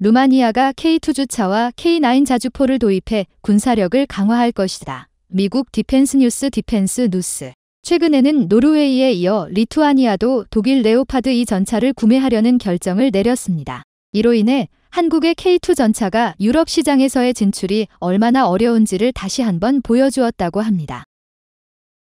루마니아가 K2 주차와 K9 자주포를 도입해 군사력을 강화할 것이다. 미국 디펜스 뉴스 디펜스 뉴스 최근에는 노르웨이에 이어 리투아니아도 독일 레오파드 2 전차를 구매하려는 결정을 내렸습니다. 이로 인해 한국의 K2 전차가 유럽 시장에서의 진출이 얼마나 어려운지를 다시 한번 보여주었다고 합니다.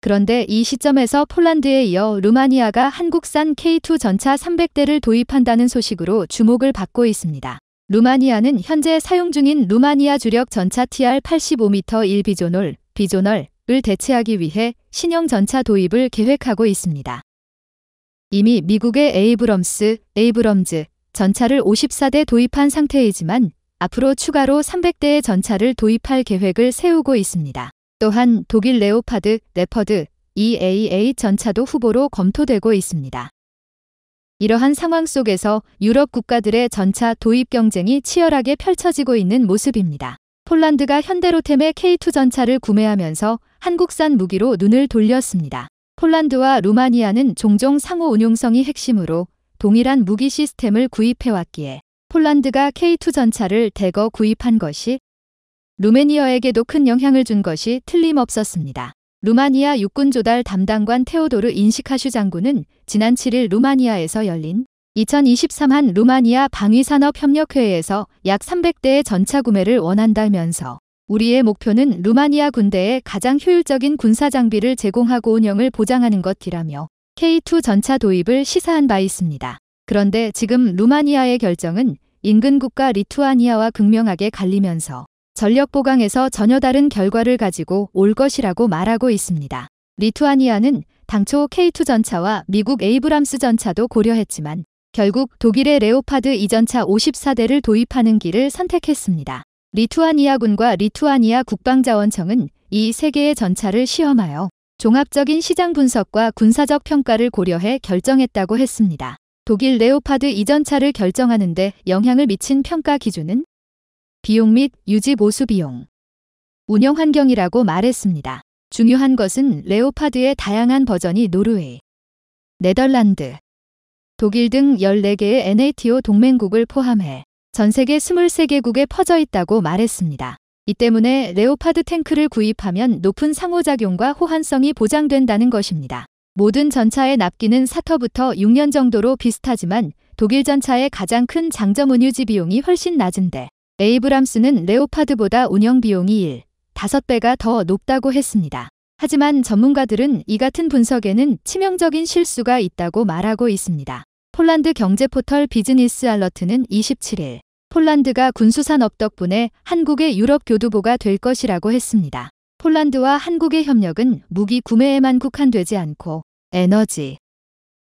그런데 이 시점에서 폴란드에 이어 루마니아가 한국산 K2 전차 300대를 도입한다는 소식으로 주목을 받고 있습니다. 루마니아는 현재 사용 중인 루마니아 주력 전차 TR-85m 1 비조놀, 비조널을 대체하기 위해 신형 전차 도입을 계획하고 있습니다. 이미 미국의 에이브럼스, 에이브럼즈 전차를 54대 도입한 상태이지만 앞으로 추가로 300대의 전차를 도입할 계획을 세우고 있습니다. 또한 독일 레오파드, 레퍼드, EAA 전차도 후보로 검토되고 있습니다. 이러한 상황 속에서 유럽 국가들의 전차 도입 경쟁이 치열하게 펼쳐지고 있는 모습입니다. 폴란드가 현대로템의 K2 전차를 구매하면서 한국산 무기로 눈을 돌렸습니다. 폴란드와 루마니아는 종종 상호 운용성이 핵심으로 동일한 무기 시스템을 구입해왔기에 폴란드가 K2 전차를 대거 구입한 것이 루메니아에게도 큰 영향을 준 것이 틀림없었습니다. 루마니아 육군 조달 담당관 테오도르 인시카슈 장군은 지난 7일 루마니아에서 열린 2023한 루마니아 방위산업협력회의에서 약 300대의 전차 구매를 원한다면서 우리의 목표는 루마니아 군대에 가장 효율적인 군사 장비를 제공하고 운영을 보장하는 것이라며 K2 전차 도입을 시사한 바 있습니다. 그런데 지금 루마니아의 결정은 인근 국가 리투아니아와 극명하게 갈리면서 전력 보강에서 전혀 다른 결과를 가지고 올 것이라고 말하고 있습니다. 리투아니아는 당초 K2 전차와 미국 에이브람스 전차도 고려했지만 결국 독일의 레오파드 이전차 54대를 도입하는 길을 선택했습니다. 리투아니아군과 리투아니아 국방자원청은 이 세 개의 전차를 시험하여 종합적인 시장 분석과 군사적 평가를 고려해 결정했다고 했습니다. 독일 레오파드 이전차를 결정하는데 영향을 미친 평가 기준은 비용 및 유지 보수 비용, 운영 환경이라고 말했습니다. 중요한 것은 레오파드의 다양한 버전이 노르웨이, 네덜란드, 독일 등 14개의 NATO 동맹국을 포함해 전 세계 23개국에 퍼져 있다고 말했습니다. 이 때문에 레오파드 탱크를 구입하면 높은 상호작용과 호환성이 보장된다는 것입니다. 모든 전차의 납기는 사터부터 6년 정도로 비슷하지만 독일 전차의 가장 큰 장점은 유지 비용이 훨씬 낮은데 에이브람스는 레오파드보다 운영 비용이 1, 5배가 더 높다고 했습니다. 하지만 전문가들은 이 같은 분석에는 치명적인 실수가 있다고 말하고 있습니다. 폴란드 경제 포털 비즈니스 알러트는 27일 폴란드가 군수산업 덕분에 한국의 유럽 교두보가 될 것이라고 했습니다. 폴란드와 한국의 협력은 무기 구매에만 국한되지 않고 에너지,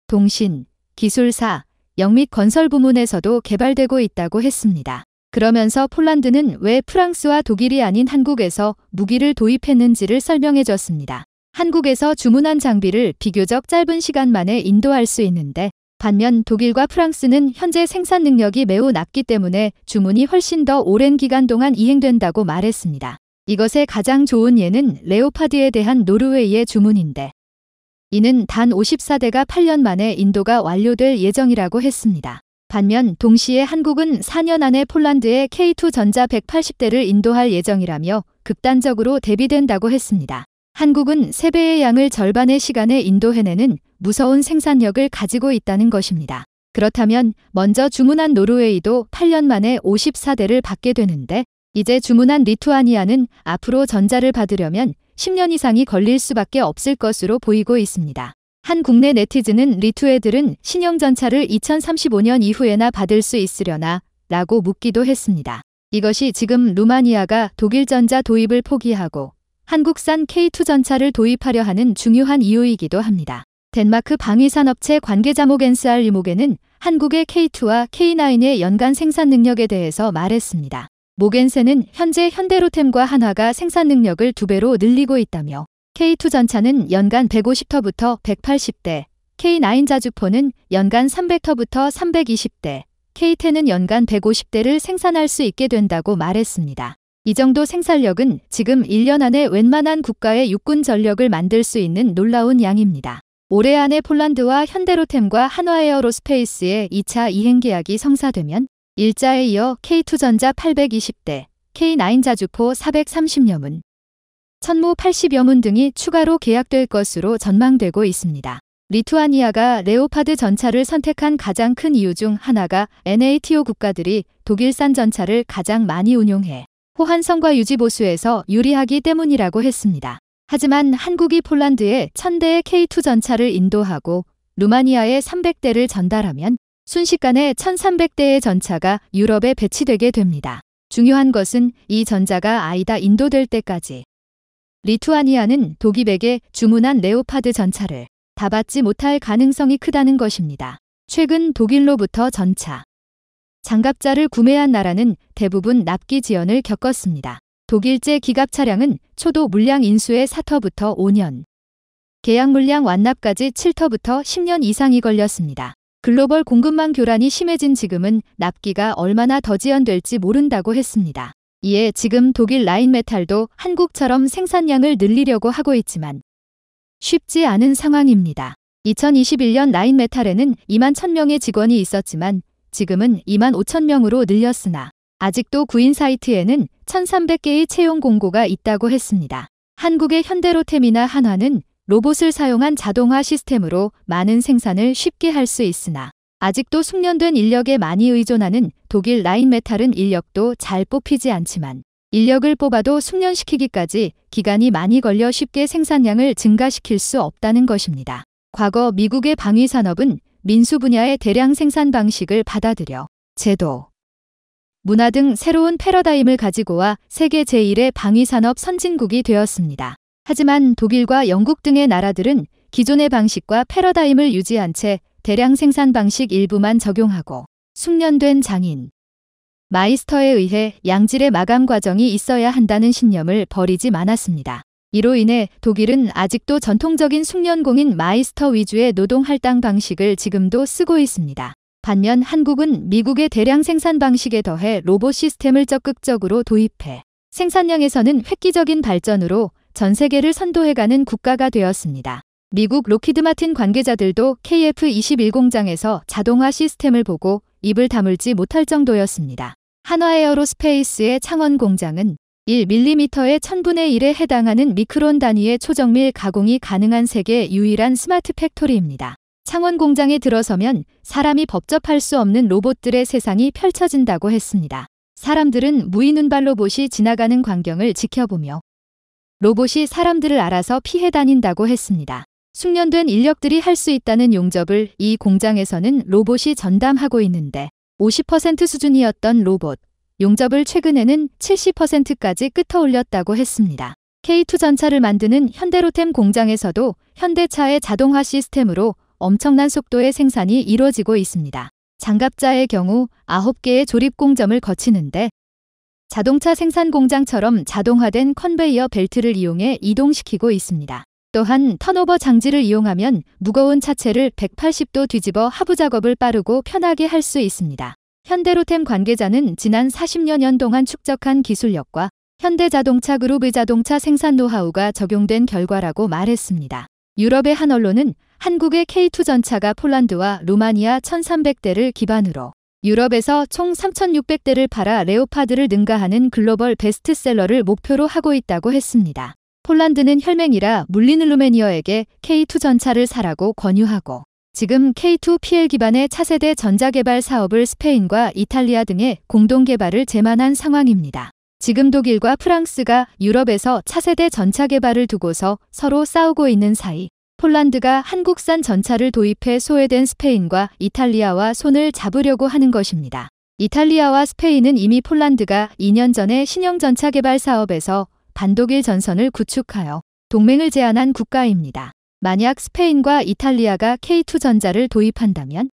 동신, 기술사, 영 및 건설 부문에서도 개발되고 있다고 했습니다. 그러면서 폴란드는 왜 프랑스와 독일이 아닌 한국에서 무기를 도입했는지를 설명해줬습니다. 한국에서 주문한 장비를 비교적 짧은 시간 만에 인도할 수 있는데 반면 독일과 프랑스는 현재 생산 능력이 매우 낮기 때문에 주문이 훨씬 더 오랜 기간 동안 이행된다고 말했습니다. 이것의 가장 좋은 예는 레오파드에 대한 노르웨이의 주문인데 이는 단 54대가 8년 만에 인도가 완료될 예정이라고 했습니다. 반면 동시에 한국은 4년 안에 폴란드에 K2 전자 180대를 인도할 예정이라며 극단적으로 대비된다고 했습니다. 한국은 3배의 양을 절반의 시간에 인도해내는 무서운 생산력을 가지고 있다는 것입니다. 그렇다면 먼저 주문한 노르웨이도 8년 만에 54대를 받게 되는데 이제 주문한 리투아니아는 앞으로 전자를 받으려면 10년 이상이 걸릴 수밖에 없을 것으로 보이고 있습니다. 한 국내 네티즌은 리투에들은 신형전차를 2035년 이후에나 받을 수 있으려나 라고 묻기도 했습니다. 이것이 지금 루마니아가 독일전자 도입을 포기하고 한국산 K2 전차를 도입하려 하는 중요한 이유이기도 합니다. 덴마크 방위산업체 관계자 모겐스알 리모겐은 한국의 K2와 K9의 연간 생산 능력에 대해서 말했습니다. 모겐세는 현재 현대로템과 한화가 생산 능력을 두 배로 늘리고 있다며 K2 전차는 연간 150터부터 180대, K9 자주포는 연간 300터부터 320대, K10은 연간 150대를 생산할 수 있게 된다고 말했습니다. 이 정도 생산력은 지금 1년 안에 웬만한 국가의 육군 전력을 만들 수 있는 놀라운 양입니다. 올해 안에 폴란드와 현대로템과 한화에어로스페이스의 2차 이행 계약이 성사되면 일자에 이어 K2전자 820대, K9 자주포 430여문, 천무 80여문 등이 추가로 계약될 것으로 전망되고 있습니다. 리투아니아가 레오파드 전차를 선택한 가장 큰 이유 중 하나가 NATO 국가들이 독일산 전차를 가장 많이 운용해 호환성과 유지보수에서 유리하기 때문이라고 했습니다. 하지만 한국이 폴란드에 1000대의 K2 전차를 인도하고 루마니아에 300대를 전달하면 순식간에 1300대의 전차가 유럽에 배치되게 됩니다. 중요한 것은 이 전자가 아이다 인도될 때까지 리투아니아는 독일에게 주문한 레오파드 전차를 다 받지 못할 가능성이 크다는 것입니다. 최근 독일로부터 전차, 장갑자를 구매한 나라는 대부분 납기 지연을 겪었습니다. 독일제 기갑 차량은 초도 물량 인수의 4터부터 5년, 계약 물량 완납까지 7터부터 10년 이상이 걸렸습니다. 글로벌 공급망 교란이 심해진 지금은 납기가 얼마나 더 지연될지 모른다고 했습니다. 이에 예, 지금 독일 라인메탈도 한국처럼 생산량을 늘리려고 하고 있지만 쉽지 않은 상황입니다. 2021년 라인메탈에는 2만 1000명의 직원이 있었지만 지금은 2만 5000명으로 늘렸으나 아직도 구인 사이트에는 1300개의 채용 공고가 있다고 했습니다. 한국의 현대로템이나 한화는 로봇을 사용한 자동화 시스템으로 많은 생산을 쉽게 할 수 있으나 아직도 숙련된 인력에 많이 의존하는 독일 라인메탈은 인력도 잘 뽑히지 않지만 인력을 뽑아도 숙련시키기까지 기간이 많이 걸려 쉽게 생산량을 증가시킬 수 없다는 것입니다. 과거 미국의 방위산업은 민수 분야의 대량 생산 방식을 받아들여 제도, 문화 등 새로운 패러다임을 가지고 와 세계 제1의 방위산업 선진국이 되었습니다. 하지만 독일과 영국 등의 나라들은 기존의 방식과 패러다임을 유지한 채 대량 생산 방식 일부만 적용하고 숙련된 장인. 마이스터에 의해 양질의 마감 과정이 있어야 한다는 신념을 버리지 않았습니다. 이로 인해 독일은 아직도 전통적인 숙련공인 마이스터 위주의 노동 할당 방식을 지금도 쓰고 있습니다. 반면 한국은 미국의 대량 생산 방식에 더해 로봇 시스템을 적극적으로 도입해 생산량에서는 획기적인 발전으로 전 세계를 선도해가는 국가가 되었습니다. 미국 로키드 마틴 관계자들도 KF-21 공장에서 자동화 시스템을 보고 입을 다물지 못할 정도였습니다. 한화에어로스페이스의 창원 공장은 1mm의 1000분의 1에 해당하는 미크론 단위의 초정밀 가공이 가능한 세계 유일한 스마트 팩토리입니다. 창원 공장에 들어서면 사람이 법접할 수 없는 로봇들의 세상이 펼쳐진다고 했습니다. 사람들은 무인운발 로봇이 지나가는 광경을 지켜보며 로봇이 사람들을 알아서 피해 다닌다고 했습니다. 숙련된 인력들이 할 수 있다는 용접을 이 공장에서는 로봇이 전담하고 있는데 50% 수준이었던 로봇 용접을 최근에는 70%까지 끄트올렸다고 했습니다. K2전차를 만드는 현대로템 공장에서도 현대차의 자동화 시스템으로 엄청난 속도의 생산이 이뤄지고 있습니다. 장갑자의 경우 9개의 조립 공점을 거치는데 자동차 생산 공장처럼 자동화된 컨베이어 벨트를 이용해 이동시키고 있습니다. 또한 턴오버 장지를 이용하면 무거운 차체를 180도 뒤집어 하부 작업을 빠르고 편하게 할 수 있습니다. 현대로템 관계자는 지난 40여 년 동안 축적한 기술력과 현대자동차 그룹의 자동차 생산 노하우가 적용된 결과라고 말했습니다. 유럽의 한 언론은 한국의 K2 전차가 폴란드와 루마니아 1300대를 기반으로 유럽에서 총 3600대를 팔아 레오파드를 능가하는 글로벌 베스트셀러를 목표로 하고 있다고 했습니다. 폴란드는 혈맹이라 물린 루메니아에게 K2 전차를 사라고 권유하고 지금 K2 PL 기반의 차세대 전자개발 사업을 스페인과 이탈리아 등의 공동 개발을 제만한 상황입니다. 지금 독일과 프랑스가 유럽에서 차세대 전차 개발을 두고서 서로 싸우고 있는 사이 폴란드가 한국산 전차를 도입해 소외된 스페인과 이탈리아와 손을 잡으려고 하는 것입니다. 이탈리아와 스페인은 이미 폴란드가 2년 전에 신형 전차 개발 사업에서 단독의 전선을 구축하여 동맹을 제안한 국가입니다. 만약 스페인과 이탈리아가 K2전자를 도입한다면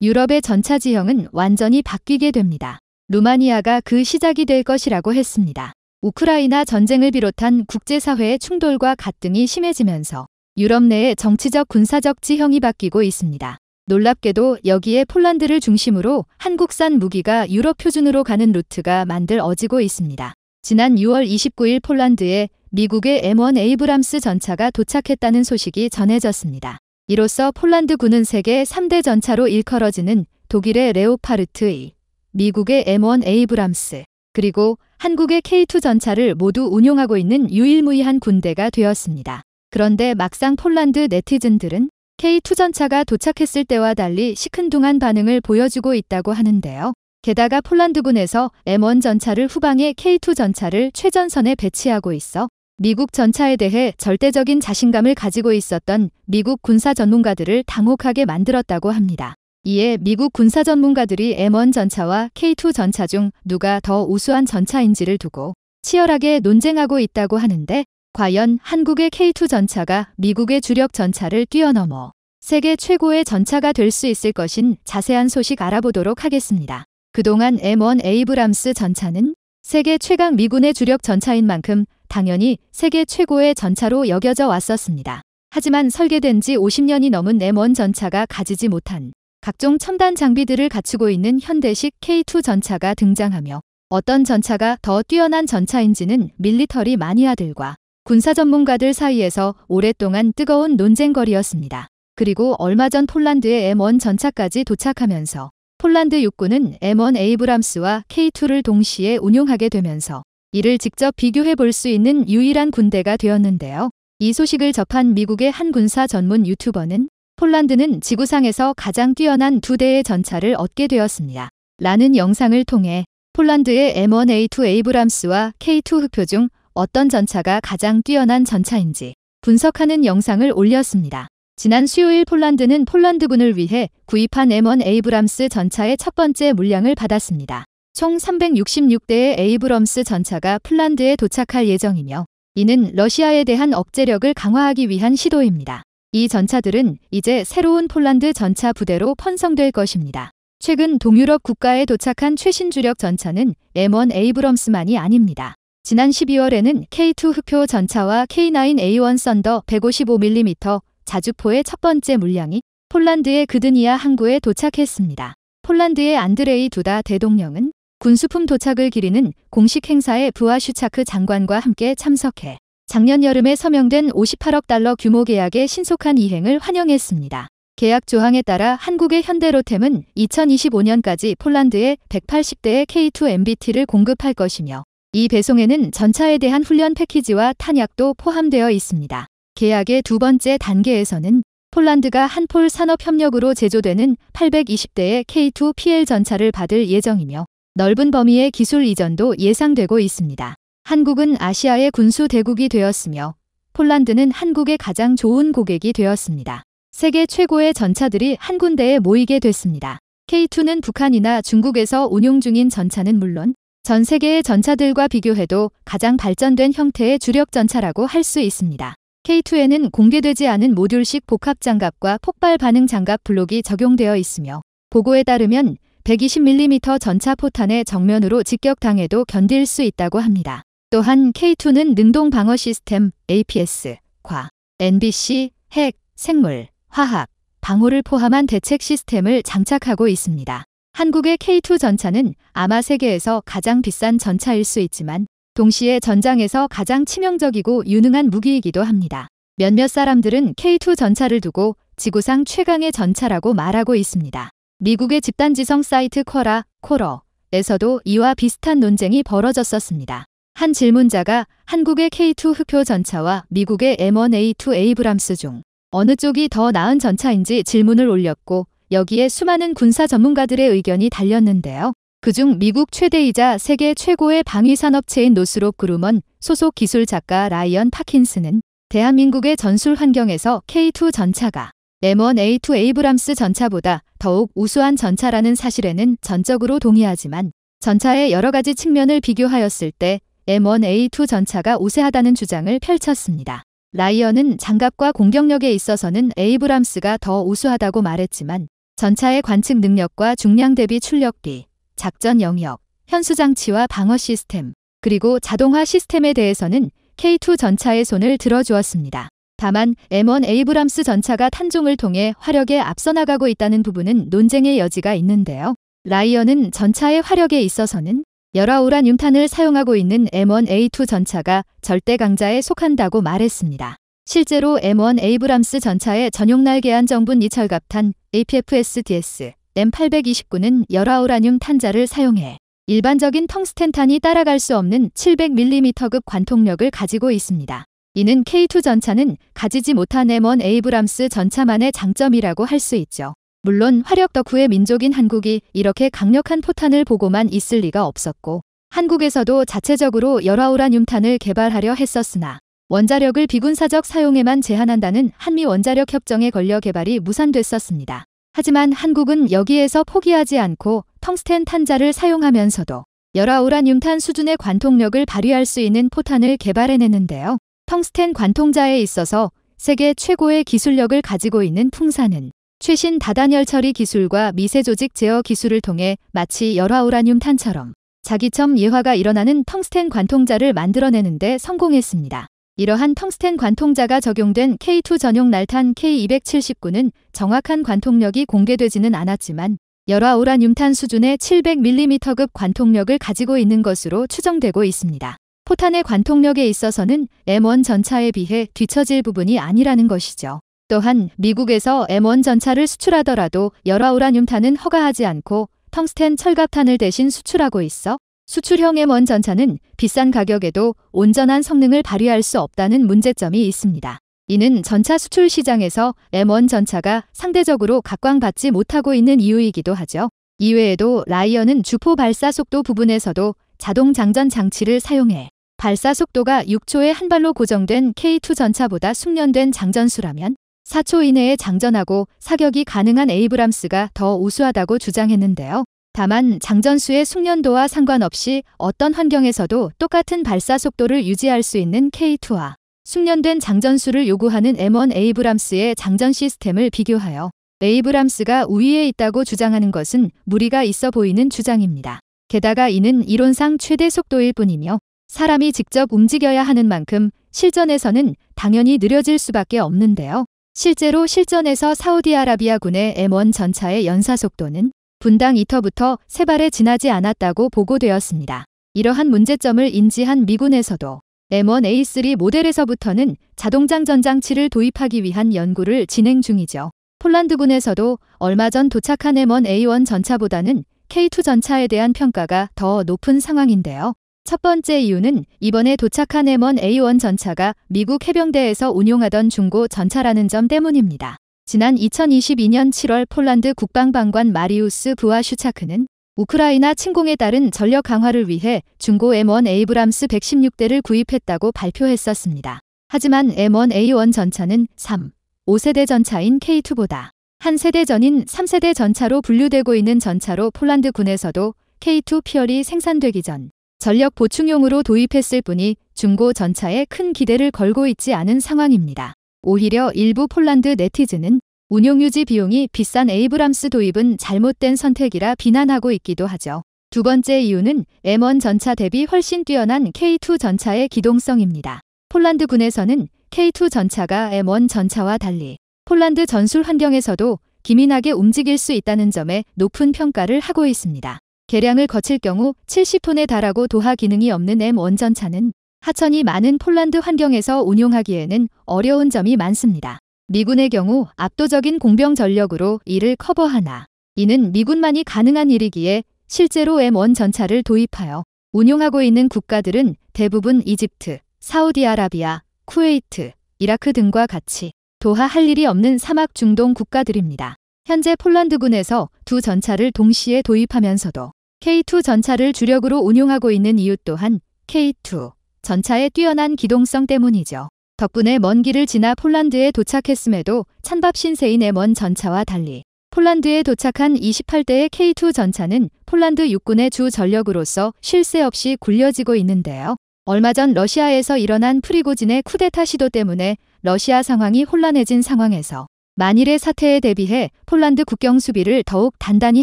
유럽의 전차 지형은 완전히 바뀌게 됩니다. 루마니아가 그 시작이 될 것이라고 했습니다. 우크라이나 전쟁을 비롯한 국제사회의 충돌과 갈등이 심해지면서 유럽 내의 정치적 군사적 지형이 바뀌고 있습니다. 놀랍게도 여기에 폴란드를 중심으로 한국산 무기가 유럽 표준으로 가는 루트가 만들어지고 있습니다. 지난 6월 29일 폴란드에 미국의 M1 에이브람스 전차가 도착했다는 소식이 전해졌습니다. 이로써 폴란드군은 세계 3대 전차로 일컬어지는 독일의 레오파르트 1, 미국의 M1 에이브람스, 그리고 한국의 K2 전차를 모두 운용하고 있는 유일무이한 군대가 되었습니다. 그런데 막상 폴란드 네티즌들은 K2 전차가 도착했을 때와 달리 시큰둥한 반응을 보여주고 있다고 하는데요. 게다가 폴란드군에서 M1 전차를 후방에 K2 전차를 최전선에 배치하고 있어 미국 전차에 대해 절대적인 자신감을 가지고 있었던 미국 군사 전문가들을 당혹하게 만들었다고 합니다. 이에 미국 군사 전문가들이 M1 전차와 K2 전차 중 누가 더 우수한 전차인지를 두고 치열하게 논쟁하고 있다고 하는데 과연 한국의 K2 전차가 미국의 주력 전차를 뛰어넘어 세계 최고의 전차가 될 수 있을 것인 자세한 소식 알아보도록 하겠습니다. 그동안 M1 에이브람스 전차는 세계 최강 미군의 주력 전차인 만큼 당연히 세계 최고의 전차로 여겨져 왔었습니다. 하지만 설계된 지 50년이 넘은 M1 전차가 가지지 못한 각종 첨단 장비들을 갖추고 있는 현대식 K2 전차가 등장하며 어떤 전차가 더 뛰어난 전차인지는 밀리터리 마니아들과 군사 전문가들 사이에서 오랫동안 뜨거운 논쟁거리였습니다. 그리고 얼마 전 폴란드의 M1 전차까지 도착하면서 폴란드 육군은 M1 에이브람스와 K2를 동시에 운용하게 되면서 이를 직접 비교해 볼 수 있는 유일한 군대가 되었는데요. 이 소식을 접한 미국의 한 군사 전문 유튜버는 폴란드는 지구상에서 가장 뛰어난 두 대의 전차를 얻게 되었습니다. 라는 영상을 통해 폴란드의 M1A2 에이브람스와 K2 흑표 중 어떤 전차가 가장 뛰어난 전차인지 분석하는 영상을 올렸습니다. 지난 수요일 폴란드는 폴란드군을 위해 구입한 M1 에이브람스 전차의 첫 번째 물량을 받았습니다. 총 366대의 에이브럼스 전차가 폴란드에 도착할 예정이며 이는 러시아에 대한 억제력을 강화하기 위한 시도입니다. 이 전차들은 이제 새로운 폴란드 전차 부대로 편성될 것입니다. 최근 동유럽 국가에 도착한 최신 주력 전차는 M1 에이브럼스만이 아닙니다. 지난 12월에는 K2 흑표 전차와 K9A1 썬더 155mm 자주포의 첫 번째 물량이 폴란드의 그드니아 항구에 도착했습니다. 폴란드의 안드레이 두다 대통령은 군수품 도착을 기리는 공식 행사에 부하슈차크 장관과 함께 참석해 작년 여름에 서명된 58억 달러 규모 계약의 신속한 이행을 환영했습니다. 계약 조항에 따라 한국의 현대로템은 2025년까지 폴란드에 180대의 K2MBT를 공급할 것이며 이 배송에는 전차에 대한 훈련 패키지와 탄약도 포함되어 있습니다. 계약의 두 번째 단계에서는 폴란드가 한 폴 산업협력으로 제조되는 820대의 K2 PL 전차를 받을 예정이며 넓은 범위의 기술 이전도 예상되고 있습니다. 한국은 아시아의 군수 대국이 되었으며 폴란드는 한국의 가장 좋은 고객이 되었습니다. 세계 최고의 전차들이 한 군데에 모이게 됐습니다. K2는 북한이나 중국에서 운용 중인 전차는 물론 전 세계의 전차들과 비교해도 가장 발전된 형태의 주력 전차라고 할 수 있습니다. K2에는 공개되지 않은 모듈식 복합 장갑과 폭발 반응 장갑 블록이 적용되어 있으며 보고에 따르면 120mm 전차 포탄의 정면으로 직격당해도 견딜 수 있다고 합니다. 또한 K2는 능동 방어 시스템 APS, 과, NBC, 핵, 생물, 화학, 방호를 포함한 대책 시스템을 장착하고 있습니다. 한국의 K2 전차는 아마 세계에서 가장 비싼 전차일 수 있지만 동시에 전장에서 가장 치명적이고 유능한 무기이기도 합니다. 몇몇 사람들은 K2 전차를 두고 지구상 최강의 전차라고 말하고 있습니다. 미국의 집단지성 사이트 쿼라, 코러에서도 이와 비슷한 논쟁이 벌어졌었습니다. 한 질문자가 한국의 K2 흑효 전차와 미국의 M1A2 에이브람스 중 어느 쪽이 더 나은 전차인지 질문을 올렸고 여기에 수많은 군사 전문가들의 의견이 달렸는데요. 그중 미국 최대이자 세계 최고의 방위산업체인 노스롭 그루먼 소속 기술 작가 라이언 파킨스는 대한민국의 전술 환경에서 K2 전차가 M1A2 에이브람스 전차보다 더욱 우수한 전차라는 사실에는 전적으로 동의하지만 전차의 여러 가지 측면을 비교하였을 때 M1A2 전차가 우세하다는 주장을 펼쳤습니다. 라이언은 장갑과 공격력에 있어서는 에이브람스가 더 우수하다고 말했지만 전차의 관측 능력과 중량 대비 출력비, 작전 영역, 현수장치와 방어 시스템, 그리고 자동화 시스템에 대해서는 K2 전차의 손을 들어주었습니다. 다만 M1 에이브람스 전차가 탄종을 통해 화력에 앞서 나가고 있다는 부분은 논쟁의 여지가 있는데요. 라이언은 전차의 화력에 있어서는 열아우란 융탄을 사용하고 있는 M1A2 전차가 절대 강자에 속한다고 말했습니다. 실제로 M1 에이브람스 전차의 전용 날개안 정분 이철갑탄 APFSDS M829는 열아우라늄 탄자를 사용해 일반적인 텅스텐탄이 따라갈 수 없는 700mm급 관통력을 가지고 있습니다. 이는 K2 전차는 가지지 못한 M1 에이브람스 전차만의 장점이라고 할 수 있죠. 물론 화력 덕후의 민족인 한국이 이렇게 강력한 포탄을 보고만 있을 리가 없었고 한국에서도 자체적으로 열아우라늄탄을 개발하려 했었으나 원자력을 비군사적 사용에만 제한한다는 한미 원자력 협정에 걸려 개발이 무산됐었습니다. 하지만 한국은 여기에서 포기하지 않고 텅스텐 탄자를 사용하면서도 열아 우라늄탄 수준의 관통력을 발휘할 수 있는 포탄을 개발해내는데요. 텅스텐 관통자에 있어서 세계 최고의 기술력을 가지고 있는 풍사는 최신 다단열 처리 기술과 미세 조직 제어 기술을 통해 마치 열화 우라늄탄처럼 자기첨 예화가 일어나는 텅스텐 관통자를 만들어내는데 성공했습니다. 이러한 텅스텐 관통자가 적용된 K2 전용 날탄 K279는 정확한 관통력이 공개되지는 않았지만 열화 우라늄탄 수준의 700mm급 관통력을 가지고 있는 것으로 추정되고 있습니다. 포탄의 관통력에 있어서는 M1 전차에 비해 뒤처질 부분이 아니라는 것이죠. 또한 미국에서 M1 전차를 수출하더라도 열화 우라늄탄은 허가하지 않고 텅스텐 철갑탄을 대신 수출하고 있어 수출형 M1 전차는 비싼 가격에도 온전한 성능을 발휘할 수 없다는 문제점이 있습니다. 이는 전차 수출 시장에서 M1 전차가 상대적으로 각광받지 못하고 있는 이유이기도 하죠. 이외에도 라이언은 주포 발사 속도 부분에서도 자동 장전 장치를 사용해 발사 속도가 6초에 한 발로 고정된 K2 전차보다 숙련된 장전수라면 4초 이내에 장전하고 사격이 가능한 에이브람스가 더 우수하다고 주장했는데요. 다만 장전수의 숙련도와 상관없이 어떤 환경에서도 똑같은 발사 속도를 유지할 수 있는 K2와 숙련된 장전수를 요구하는 M1 에이브람스의 장전 시스템을 비교하여 에이브람스가 우위에 있다고 주장하는 것은 무리가 있어 보이는 주장입니다. 게다가 이는 이론상 최대 속도일 뿐이며 사람이 직접 움직여야 하는 만큼 실전에서는 당연히 느려질 수밖에 없는데요. 실제로 실전에서 사우디아라비아군의 M1 전차의 연사 속도는 분당 이터부터 세 발에 지나지 않았다고 보고되었습니다. 이러한 문제점을 인지한 미군에서도 M1A3 모델에서부터는 자동장 전장치를 도입하기 위한 연구를 진행 중이죠. 폴란드군에서도 얼마 전 도착한 M1A1 전차보다는 K2 전차에 대한 평가가 더 높은 상황인데요. 첫 번째 이유는 이번에 도착한 M1A1 전차가 미국 해병대에서 운용하던 중고 전차라는 점 때문입니다. 지난 2022년 7월 폴란드 국방방관 마리우스 부하슈차크는 우크라이나 침공에 따른 전력 강화를 위해 중고 M1 에이브람스 116대를 구입했다고 발표했었습니다. 하지만 M1A1 전차는 3, 5세대 전차인 K2보다 한 세대 전인 3세대 전차로 분류되고 있는 전차로 폴란드 군에서도 K2 피얼이 생산되기 전 전력 보충용으로 도입했을 뿐이 중고 전차에 큰 기대를 걸고 있지 않은 상황입니다. 오히려 일부 폴란드 네티즌은 운용 유지 비용이 비싼 에이브람스 도입은 잘못된 선택이라 비난하고 있기도 하죠. 두 번째 이유는 M1 전차 대비 훨씬 뛰어난 K2 전차의 기동성입니다. 폴란드 군에서는 K2 전차가 M1 전차와 달리 폴란드 전술 환경에서도 기민하게 움직일 수 있다는 점에 높은 평가를 하고 있습니다. 개량을 거칠 경우 70톤에 달하고 도하 기능이 없는 M1 전차는 하천이 많은 폴란드 환경에서 운용하기에는 어려운 점이 많습니다. 미군의 경우 압도적인 공병 전력으로 이를 커버하나 이는 미군만이 가능한 일이기에 실제로 M1 전차를 도입하여 운용하고 있는 국가들은 대부분 이집트, 사우디아라비아, 쿠웨이트, 이라크 등과 같이 도하 할 일이 없는 사막 중동 국가들입니다. 현재 폴란드군에서 두 전차를 동시에 도입하면서도 K2 전차를 주력으로 운용하고 있는 이유 또한 K2, 전차의 뛰어난 기동성 때문이죠. 덕분에 먼 길을 지나 폴란드에 도착했음에도 찬밥 신세인의 먼 전차와 달리 폴란드에 도착한 28대의 K2 전차는 폴란드 육군의 주 전력으로서 쉴 새 없이 굴려지고 있는데요. 얼마 전 러시아에서 일어난 프리고진의 쿠데타 시도 때문에 러시아 상황이 혼란해진 상황에서 만일의 사태에 대비해 폴란드 국경 수비를 더욱 단단히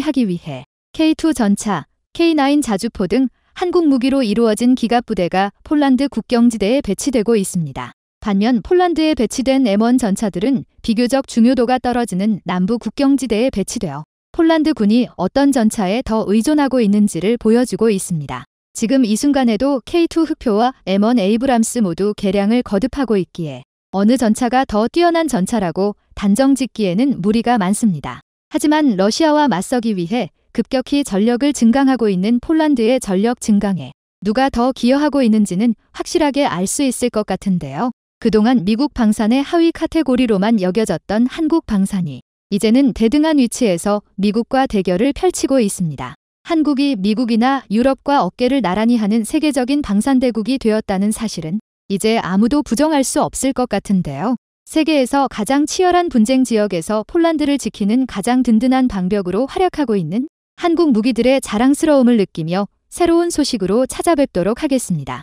하기 위해 K2 전차, K9 자주포 등 한국 무기로 이루어진 기갑 부대가 폴란드 국경지대에 배치되고 있습니다. 반면 폴란드에 배치된 M1 전차들은 비교적 중요도가 떨어지는 남부 국경지대에 배치되어 폴란드 군이 어떤 전차에 더 의존하고 있는지를 보여주고 있습니다. 지금 이 순간에도 K2 흑표와 M1 에이브람스 모두 개량을 거듭하고 있기에 어느 전차가 더 뛰어난 전차라고 단정 짓기에는 무리가 많습니다. 하지만 러시아와 맞서기 위해 급격히 전력을 증강하고 있는 폴란드의 전력 증강에 누가 더 기여하고 있는지는 확실하게 알 수 있을 것 같은데요. 그동안 미국 방산의 하위 카테고리로만 여겨졌던 한국 방산이 이제는 대등한 위치에서 미국과 대결을 펼치고 있습니다. 한국이 미국이나 유럽과 어깨를 나란히 하는 세계적인 방산대국이 되었다는 사실은 이제 아무도 부정할 수 없을 것 같은데요. 세계에서 가장 치열한 분쟁 지역에서 폴란드를 지키는 가장 든든한 방벽으로 활약하고 있는 한국 무기들의 자랑스러움을 느끼며 새로운 소식으로 찾아뵙도록 하겠습니다.